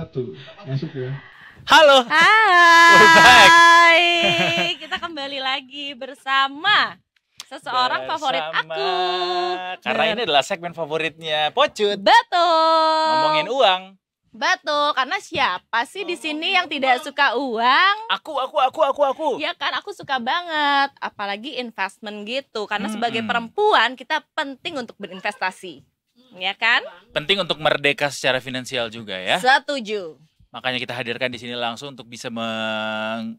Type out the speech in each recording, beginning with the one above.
satu masuk ya halo hai kita kembali lagi bersama seseorang bersama, favorit aku karena ini adalah segmen favoritnya pocut betul ngomongin uang Betul, karena siapa sih di sini yang tidak suka uang? Aku, aku, aku, aku, aku. Ya kan, aku suka banget, apalagi investment gitu. Karena hmm. sebagai perempuan kita penting untuk berinvestasi ya kan? Penting untuk merdeka secara finansial juga ya. Setuju. Makanya kita hadirkan di sini langsung untuk bisa memberikan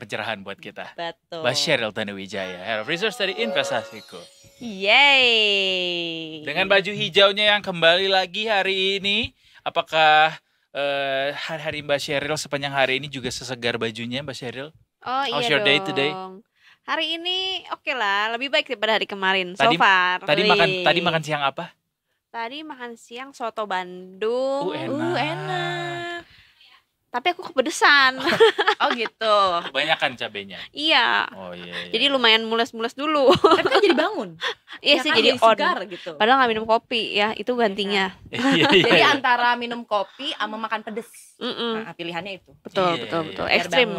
pencerahan buat kita. Betul. Mbak Sheryl Tanewijaya, Head of Research dari Investasiku. Yeay. Dengan baju hijaunya yang kembali lagi hari ini, apakah eh, hari-hari Mbak Sheryl sepanjang hari ini juga sesegar bajunya Mbak Sheryl? Oh How's iya your dong. day today? Hari ini oke okay lah, lebih baik daripada hari kemarin. Tadi, so far. Tadi Wih. makan tadi makan siang apa? Tadi makan siang soto Bandung. Uh, enak. Uh, enak tapi aku kepedesan. Oh gitu. Kebanyakan cabenya. Iya. Oh iya. iya. Jadi lumayan mules-mules dulu. Tapi kan jadi bangun. iya ya sih kan jadi on. Segar, gitu. Padahal nggak minum kopi ya, itu gantinya. Iya, iya, iya. jadi antara minum kopi sama makan pedes. Mm -mm. Nah, pilihannya itu. Betul, iya, betul, iya, betul. Ekstrim.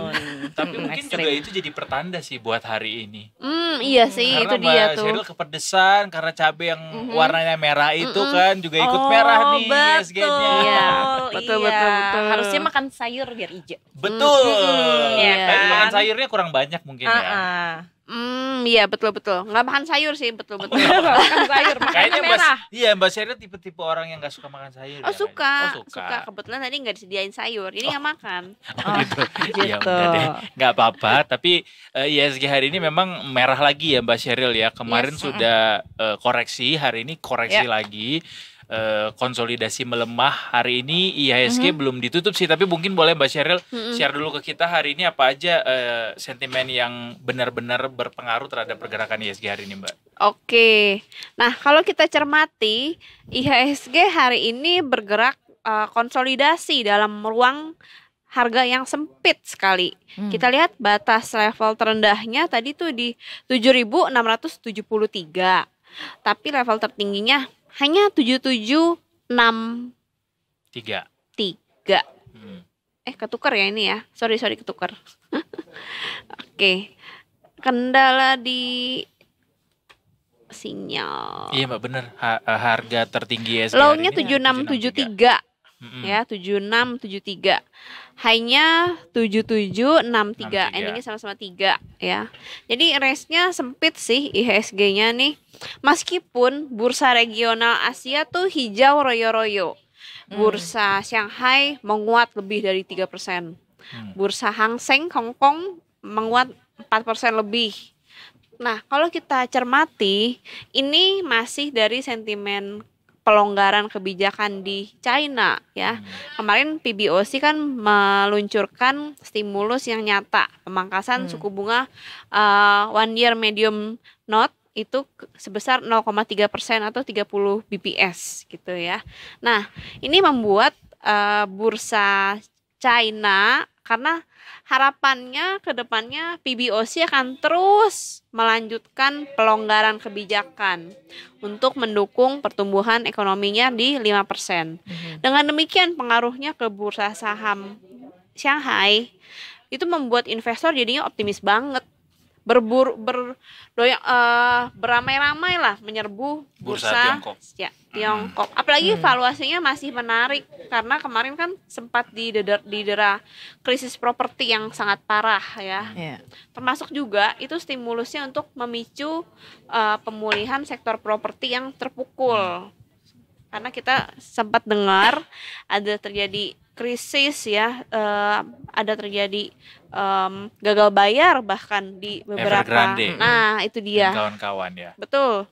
Tapi mungkin ekstrim. juga itu jadi pertanda sih buat hari ini. Hmm, iya sih, karena itu dia tuh. Karena kepedesan karena cabe yang mm -hmm. warnanya merah itu mm -hmm. kan juga ikut oh, merah nih betul. Iya, betul, betul, betul. Harusnya makan sayur biar hijau. Betul. Hmm, ya kan? Makan sayurnya kurang banyak mungkin uh -uh. ya. Hmm, iya betul betul. Nggak makan sayur sih betul betul. makan sayur, makan merah. iya Mbak Sheryl tipe-tipe orang yang nggak suka makan sayur. Oh, ya, suka. Ya? oh suka, suka. Kebetulan tadi nggak disediain sayur, ini oh. nggak gak makan. Oh, gitu. gitu. Ya udah deh, nggak apa-apa. Tapi uh, eh, ISG iya, hari ini memang merah lagi ya Mbak Sheryl ya. Kemarin yes. sudah uh, koreksi, hari ini koreksi yeah. lagi. Eh, konsolidasi melemah hari ini IHSG mm -hmm. belum ditutup sih tapi mungkin boleh Mbak Sheryl mm -hmm. share dulu ke kita hari ini apa aja uh, sentimen yang benar-benar berpengaruh terhadap pergerakan IHSG hari ini Mbak. Oke. Nah, kalau kita cermati IHSG hari ini bergerak uh, konsolidasi dalam ruang harga yang sempit sekali. Hmm. Kita lihat batas level terendahnya tadi tuh di 7.673. Tapi level tertingginya hanya tujuh tujuh enam tiga tiga hmm. eh ketukar ya ini ya sorry sorry ketukar oke okay. kendala di sinyal iya mbak bener ha harga tertinggi ya low-nya tujuh enam tujuh tiga Mm-hmm. Ya, 76 73. Hanya 77 63, 63. endingnya sama-sama 3 ya. Jadi range sempit sih IHSG-nya nih. Meskipun bursa regional Asia tuh hijau royo-royo. Hmm. Bursa mm. Shanghai menguat lebih dari 3%. persen hmm. Bursa Hang Seng Hong Kong menguat 4% lebih. Nah, kalau kita cermati, ini masih dari sentimen pelonggaran kebijakan di China ya. Hmm. Kemarin PBOC kan meluncurkan stimulus yang nyata, pemangkasan hmm. suku bunga uh, one year medium note itu sebesar 0,3 persen atau 30 bps gitu ya. Nah ini membuat uh, bursa China karena harapannya ke depannya PBOC akan terus melanjutkan pelonggaran kebijakan untuk mendukung pertumbuhan ekonominya di 5%. Mm Dengan demikian pengaruhnya ke bursa saham Shanghai itu membuat investor jadinya optimis banget berburu doyak uh, eh, beramai-ramai lah menyerbu bursa, bursa Tiongkok. Ya, Tiongkok. Hmm. Apalagi hmm. valuasinya masih menarik karena kemarin kan sempat di didera krisis properti yang sangat parah ya. Yeah. Termasuk juga itu stimulusnya untuk memicu uh, pemulihan sektor properti yang terpukul. Hmm. Karena kita sempat dengar ada terjadi krisis ya uh, ada terjadi um, gagal bayar bahkan di beberapa nah itu dia kawan-kawan ya betul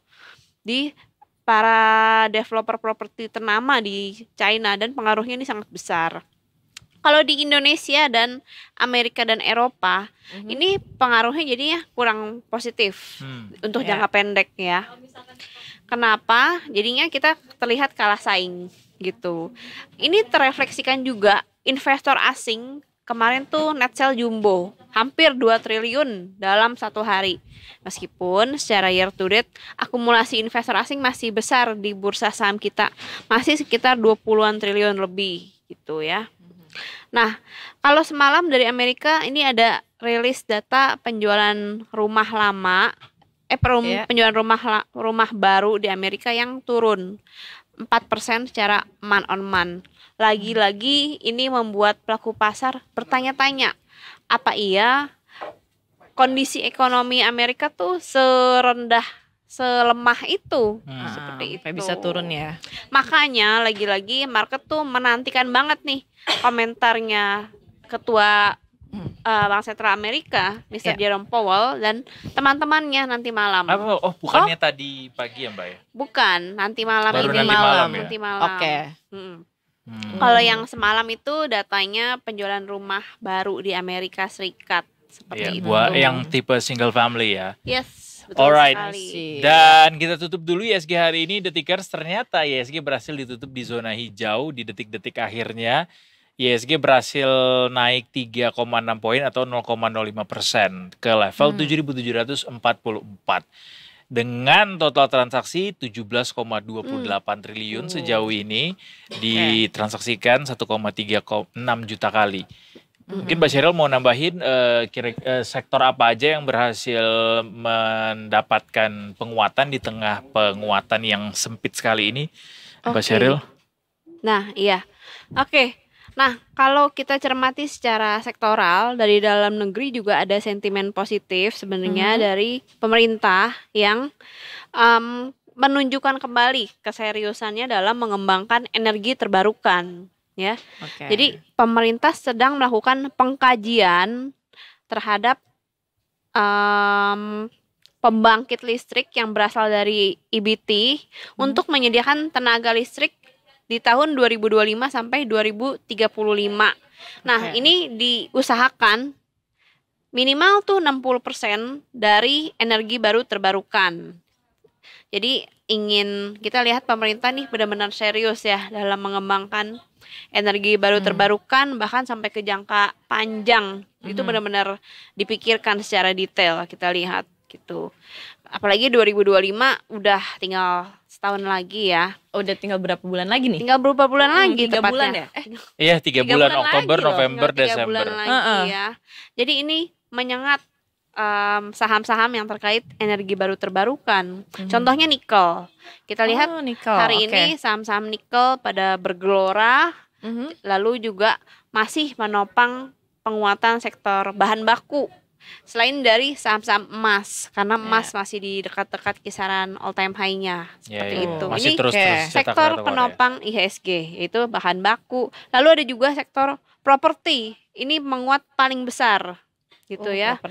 di para developer properti ternama di China dan pengaruhnya ini sangat besar kalau di Indonesia dan Amerika dan Eropa mm-hmm. ini pengaruhnya jadinya kurang positif hmm. untuk yeah. jangka pendek ya. Kenapa? Jadinya kita terlihat kalah saing gitu. Ini terefleksikan juga investor asing kemarin tuh net sell jumbo hampir 2 triliun dalam satu hari. Meskipun secara year to date akumulasi investor asing masih besar di bursa saham kita, masih sekitar 20-an triliun lebih gitu ya. Nah, kalau semalam dari Amerika ini ada rilis data penjualan rumah lama eh perum, yeah. penjualan rumah rumah baru di Amerika yang turun 4% secara man on man. Lagi-lagi ini membuat pelaku pasar bertanya-tanya, apa iya kondisi ekonomi Amerika tuh serendah selemah itu hmm. seperti itu bisa turun ya makanya lagi-lagi market tuh menantikan banget nih komentarnya ketua uh, Sentral Amerika, Mr. Yeah. Jerome Powell dan teman-temannya nanti malam. Oh, oh bukannya oh. tadi pagi ya, Mbak ya? Bukan, nanti malam Baru ini nanti malam, malam ya? nanti malam. Oke. Okay. Hmm. Hmm. Kalau yang semalam itu datanya penjualan rumah baru di Amerika Serikat seperti yeah, itu. Buat yang tipe single family ya. Yes. Alright. Dan kita tutup dulu ISG ya, hari ini Detikers. Ternyata ISG ya, berhasil ditutup di zona hijau di detik-detik akhirnya. ISG berhasil naik 3,6 poin atau 0,05 persen ke level hmm. 7.744 dengan total transaksi 17,28 hmm. triliun sejauh ini ditransaksikan 1,36 juta kali. Hmm. Mungkin Mbak Cheryl mau nambahin uh, kira uh, sektor apa aja yang berhasil mendapatkan penguatan di tengah penguatan yang sempit sekali ini, Mbak okay. Cheryl? Nah, iya. Oke. Okay. Nah, kalau kita cermati secara sektoral dari dalam negeri juga ada sentimen positif sebenarnya hmm. dari pemerintah yang um, menunjukkan kembali keseriusannya dalam mengembangkan energi terbarukan ya. Okay. Jadi pemerintah sedang melakukan pengkajian terhadap um, pembangkit listrik yang berasal dari IBT e hmm. untuk menyediakan tenaga listrik di tahun 2025 sampai 2035. Nah, okay. ini diusahakan minimal tuh 60% dari energi baru terbarukan. Jadi ingin kita lihat pemerintah nih benar-benar serius ya dalam mengembangkan energi baru hmm. terbarukan bahkan sampai ke jangka panjang. Hmm. Itu benar-benar dipikirkan secara detail kita lihat gitu apalagi 2025 udah tinggal setahun lagi ya. Udah tinggal berapa bulan lagi nih? Tinggal berapa bulan hmm, lagi tiga bulan ya? Eh, iya, tiga, bulan, bulan Oktober, lagi November, tiga Desember. bulan lagi uh -uh. ya. Jadi ini menyengat mmm, saham-saham um, yang terkait energi baru terbarukan. Hmm. Contohnya nikel. Kita oh, lihat oh, hari okay. ini saham-saham nikel pada bergelora mm -hmm. lalu juga masih menopang penguatan sektor bahan baku Selain dari saham-saham emas karena ya. emas yeah. masih di dekat-dekat kisaran all time high-nya ya, seperti yeah, yeah. itu. Masih Ini terus, yeah. sektor ya? penopang ya. IHSG yaitu bahan baku. Lalu ada juga sektor properti. Ini menguat paling besar gitu oh, ya.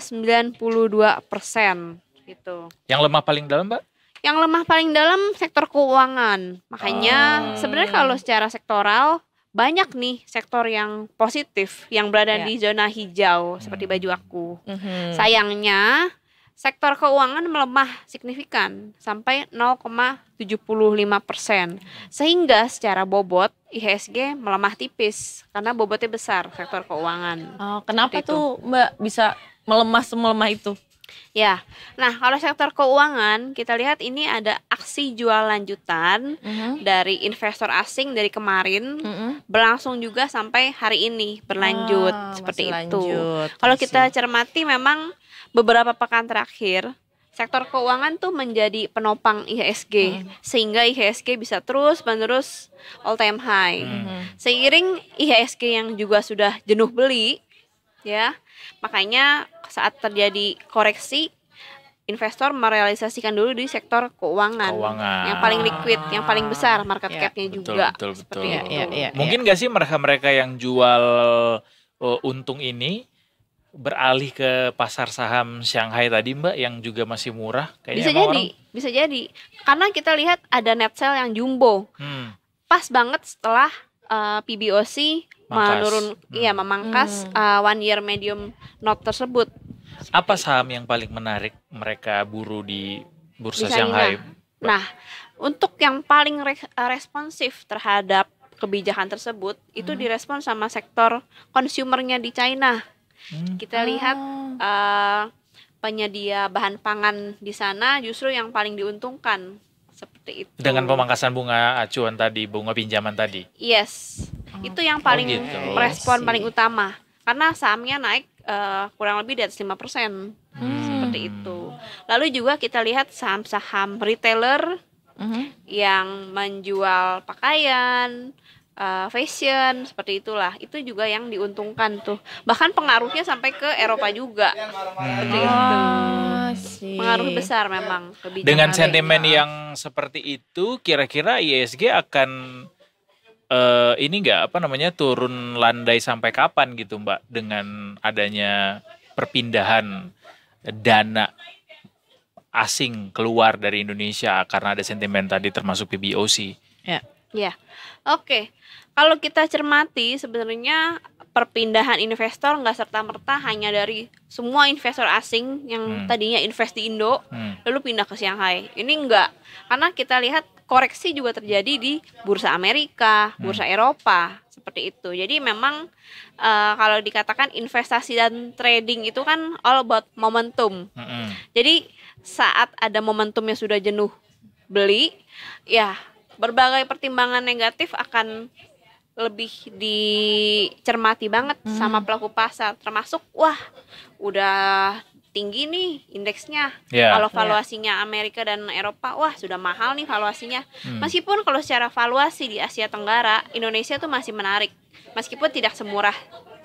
sembilan puluh dua persen gitu. Yang lemah paling dalam, Mbak? Yang lemah paling dalam sektor keuangan. Makanya oh. sebenarnya kalau secara sektoral banyak nih sektor yang positif yang berada yeah. di zona hijau hmm. seperti baju aku. Mm-hmm. Sayangnya sektor keuangan melemah signifikan sampai 0,75 persen sehingga secara bobot IHSG melemah tipis karena bobotnya besar sektor keuangan. Oh, kenapa tuh Mbak bisa melemah semelemah itu? Ya, nah kalau sektor keuangan kita lihat ini ada aksi jual lanjutan mm -hmm. dari investor asing dari kemarin mm -hmm. berlangsung juga sampai hari ini berlanjut ah, seperti itu. Kalau kita cermati memang beberapa pekan terakhir sektor keuangan tuh menjadi penopang IHSG hmm. sehingga IHSG bisa terus menerus all time high. Hmm. Seiring IHSG yang juga sudah jenuh beli ya Makanya saat terjadi koreksi investor merealisasikan dulu di sektor keuangan, keuangan. yang paling liquid, yang paling besar market yeah. nya juga. Betul, betul, betul. Ya, ya, ya, Mungkin gak sih mereka-mereka yang jual uh, untung ini beralih ke pasar saham Shanghai tadi Mbak yang juga masih murah? Kayaknya bisa jadi, orang... bisa jadi. Karena kita lihat ada net sale yang jumbo, hmm. pas banget setelah uh, eh, PBOC menurun iya, hmm. iya memangkas uh, hmm. eh, one year medium note tersebut. Apa saham yang paling menarik mereka buru di bursa Bisa Shanghai? Nah, untuk yang paling re eh, responsif terhadap kebijakan tersebut hmm. itu direspon sama sektor konsumernya di China. Hmm. Kita lihat uh, penyedia bahan pangan di sana justru yang paling diuntungkan seperti itu. Dengan pemangkasan bunga acuan tadi, bunga pinjaman tadi. Yes, hmm. itu yang paling oh gitu. respon paling utama karena sahamnya naik uh, kurang lebih di atas lima persen hmm. seperti itu. Lalu juga kita lihat saham-saham retailer mm -hmm. yang menjual pakaian, uh, fashion seperti itulah itu juga yang diuntungkan tuh bahkan pengaruhnya sampai ke Eropa juga hmm. Gitu. oh, pengaruh besar memang kebijakan dengan sentimen ya. yang seperti itu kira-kira ISG akan uh, ini nggak apa namanya turun landai sampai kapan gitu mbak dengan adanya perpindahan dana asing keluar dari Indonesia karena ada sentimen tadi termasuk PBOC ya yeah. ya oke okay kalau kita cermati sebenarnya perpindahan investor nggak serta merta hanya dari semua investor asing yang hmm. tadinya invest di Indo hmm. lalu pindah ke Shanghai. Ini enggak karena kita lihat koreksi juga terjadi di bursa Amerika, hmm. bursa Eropa seperti itu. Jadi memang uh, kalau dikatakan investasi dan trading itu kan all about momentum. Hmm. Jadi saat ada momentum yang sudah jenuh beli, ya berbagai pertimbangan negatif akan lebih dicermati banget hmm. sama pelaku pasar termasuk wah udah tinggi nih indeksnya yeah. kalau iya. valuasinya Amerika dan Eropa wah sudah mahal nih valuasinya hmm. meskipun kalau secara valuasi di Asia Tenggara Indonesia tuh masih menarik meskipun tidak semurah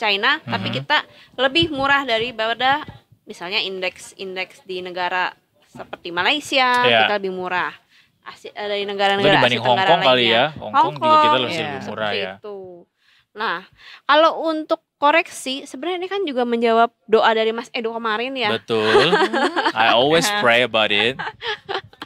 China hmm. tapi kita lebih murah dari berbeda misalnya indeks-indeks di negara seperti Malaysia yeah. kita lebih murah Asia eh, dari negara-negara Asia Tenggara Hong Kong kali ya. ya. Hong Kong, Hong Kong juga kita lebih yeah. Iya, murah ya. Itu. Nah, kalau untuk koreksi sebenarnya ini kan juga menjawab doa dari Mas Edo kemarin ya. Betul. I always pray about it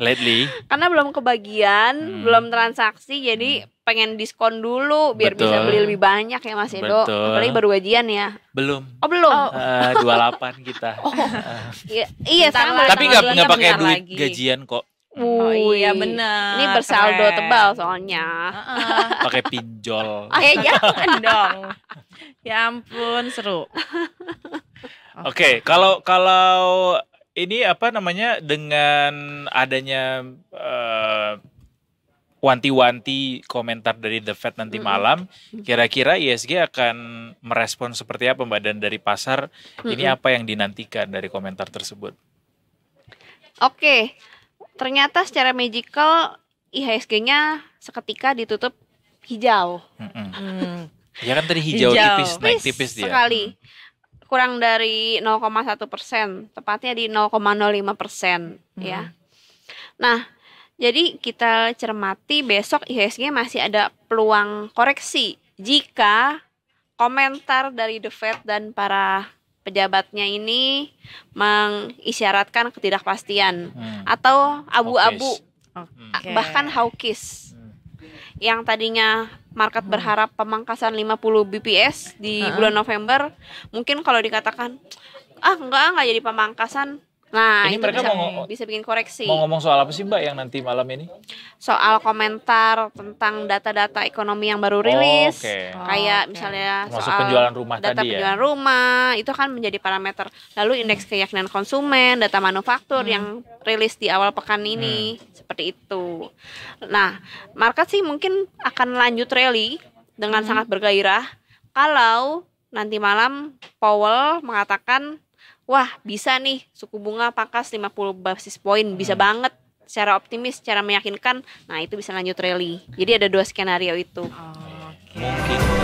lately. Karena belum kebagian, hmm. belum transaksi jadi hmm. pengen diskon dulu biar Betul. bisa beli lebih banyak ya Mas Edo. Betul. Apalagi baru gajian ya. Belum. Oh, belum. Oh. Eh, uh, 28 kita. Oh. Uh. Iya, iya sekarang Tapi nggak pakai duit lagi. gajian kok. Wuih. Oh, oh iya, iya benar. Ini bersaldo Keren. tebal soalnya. Uh -uh. Pakai pinjol. Eh jangan dong. Ya ampun seru. Oke, okay, kalau kalau ini apa namanya dengan adanya uh, wanti-wanti komentar dari The Fed nanti mm -hmm. malam, kira-kira ISG e akan merespon seperti apa Mbak dan dari pasar mm -hmm. ini apa yang dinantikan dari komentar tersebut? Oke, okay ternyata secara magical IHSG-nya seketika ditutup hijau. Mm ya kan tadi hijau, hijau. tipis, naik tipis tipis dia. Sekali. Hmm. Kurang dari 0,1 persen, tepatnya di 0,05 persen hmm. ya. Nah, jadi kita cermati besok IHSG masih ada peluang koreksi jika komentar dari The Fed dan para pejabatnya ini mengisyaratkan ketidakpastian hmm. atau abu-abu hmm. hmm. okay. bahkan hawkish hmm. yang tadinya market hmm. berharap pemangkasan 50 BPS di uh bulan November mungkin kalau dikatakan ah enggak enggak jadi pemangkasan Nah, ini itu mereka bisa, mau bisa bikin koreksi. Mau ngomong soal apa sih Mbak yang nanti malam ini? Soal komentar tentang data-data ekonomi yang baru rilis. Oh, okay. Kayak okay. misalnya Termasuk soal penjualan rumah data tadi ya? penjualan ya? rumah, itu kan menjadi parameter. Lalu indeks keyakinan konsumen, data manufaktur hmm. yang rilis di awal pekan ini, hmm. seperti itu. Nah, market sih mungkin akan lanjut rally dengan hmm. sangat bergairah kalau nanti malam Powell mengatakan wah bisa nih suku bunga pangkas 50 basis point hmm. bisa hmm. banget secara optimis, secara meyakinkan, nah itu bisa lanjut rally. Jadi ada dua skenario itu. Oh, okay. Okay.